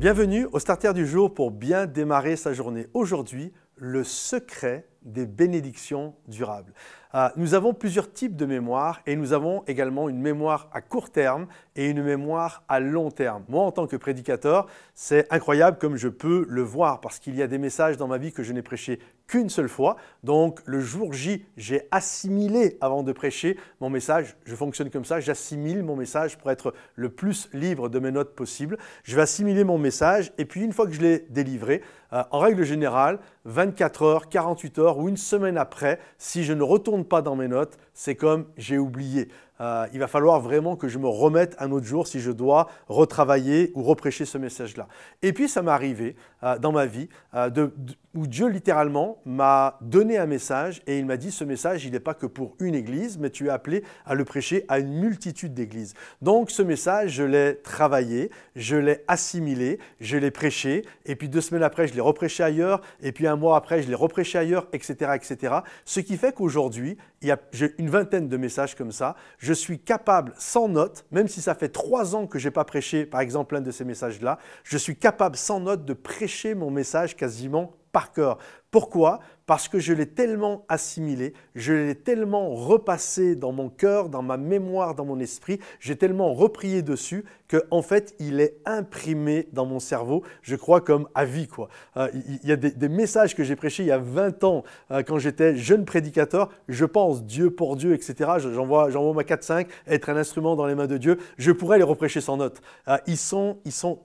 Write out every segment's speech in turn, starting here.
Bienvenue au Starter du jour pour bien démarrer sa journée. Aujourd'hui, le secret des bénédictions durables. Euh, nous avons plusieurs types de mémoire et nous avons également une mémoire à court terme et une mémoire à long terme. Moi, en tant que prédicateur, c'est incroyable comme je peux le voir parce qu'il y a des messages dans ma vie que je n'ai prêché qu'une seule fois. Donc, le jour J, j'ai assimilé avant de prêcher mon message. Je fonctionne comme ça, j'assimile mon message pour être le plus libre de mes notes possible. Je vais assimiler mon message et puis une fois que je l'ai délivré, euh, en règle générale, 24 heures, 48 heures, ou une semaine après, si je ne retourne pas dans mes notes, c'est comme j'ai oublié. Euh, il va falloir vraiment que je me remette un autre jour si je dois retravailler ou reprêcher ce message-là. Et puis ça m'est arrivé euh, dans ma vie euh, où Dieu littéralement m'a donné un message et il m'a dit ce message, il n'est pas que pour une église, mais tu es appelé à le prêcher à une multitude d'églises. Donc ce message, je l'ai travaillé, je l'ai assimilé, je l'ai prêché, et puis deux semaines après, je l'ai reprêché ailleurs, et puis un mois après, je l'ai reprêché ailleurs, etc., etc. Ce qui fait qu'aujourd'hui, il y a une vingtaine de messages comme ça je suis capable, sans note, même si ça fait trois ans que je n'ai pas prêché, par exemple, l'un de ces messages-là, je suis capable, sans note de prêcher mon message quasiment par cœur. Pourquoi Parce que je l'ai tellement assimilé, je l'ai tellement repassé dans mon cœur, dans ma mémoire, dans mon esprit, j'ai tellement reprié dessus que en fait, il est imprimé dans mon cerveau, je crois comme à vie. Quoi. Euh, il y a des, messages que j'ai prêchés il y a 20 ans euh, quand j'étais jeune prédicateur, je pense Dieu pour Dieu, etc. J'envoie, ma 4-5, être un instrument dans les mains de Dieu, je pourrais les reprêcher sans note. Euh, ils sont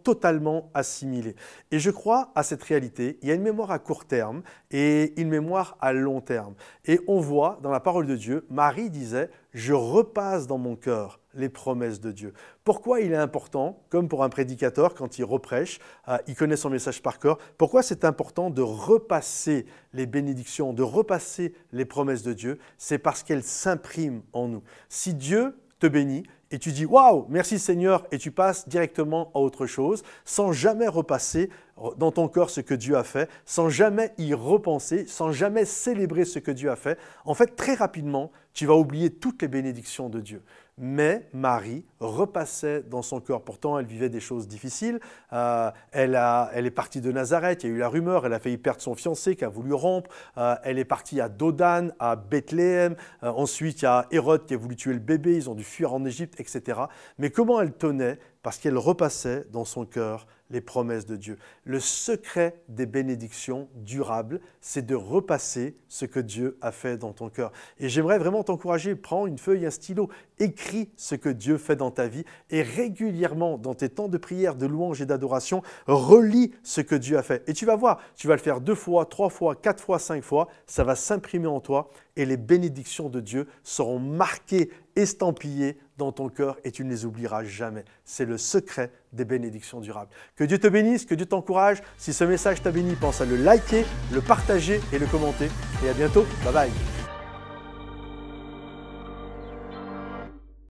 totalement assimilés. Et je crois à cette réalité, il y a une mémoire à court terme, et une mémoire à long terme. Et on voit dans la parole de Dieu, Marie disait, je repasse dans mon cœur les promesses de Dieu. Pourquoi il est important, comme pour un prédicateur quand il reprêche, euh, il connaît son message par cœur, pourquoi c'est important de repasser les bénédictions, de repasser les promesses de Dieu C'est parce qu'elles s'impriment en nous. Si Dieu te bénit, et tu dis waouh, merci Seigneur, et tu passes directement à autre chose sans jamais repasser dans ton corps ce que Dieu a fait, sans jamais y repenser, sans jamais célébrer ce que Dieu a fait, en fait, très rapidement, tu vas oublier toutes les bénédictions de Dieu. Mais Marie repassait dans son corps. Pourtant, elle vivait des choses difficiles. Euh, elle, est partie de Nazareth, il y a eu la rumeur, elle a failli perdre son fiancé qui a voulu rompre. Euh, elle est partie à Dodane, à Bethléem. Euh, ensuite, il y a Hérode qui a voulu tuer le bébé, ils ont dû fuir en Égypte, etc. Mais comment elle tenait parce qu'elle repassait dans son cœur les promesses de Dieu. Le secret des bénédictions durables, c'est de repasser ce que Dieu a fait dans ton cœur. Et j'aimerais vraiment t'encourager, prends une feuille, un stylo, écris ce que Dieu fait dans ta vie et régulièrement, dans tes temps de prière, de louange et d'adoration, relis ce que Dieu a fait. Et tu vas voir, tu vas le faire deux fois, trois fois, quatre fois, cinq fois, ça va s'imprimer en toi et les bénédictions de Dieu seront marquées, estampillées dans ton cœur et tu ne les oublieras jamais. C'est le secret des bénédictions durables. Que Dieu te bénisse, que Dieu t'encourage. Si ce message t'a béni, pense à le liker, le partager et le commenter. Et à bientôt. Bye bye.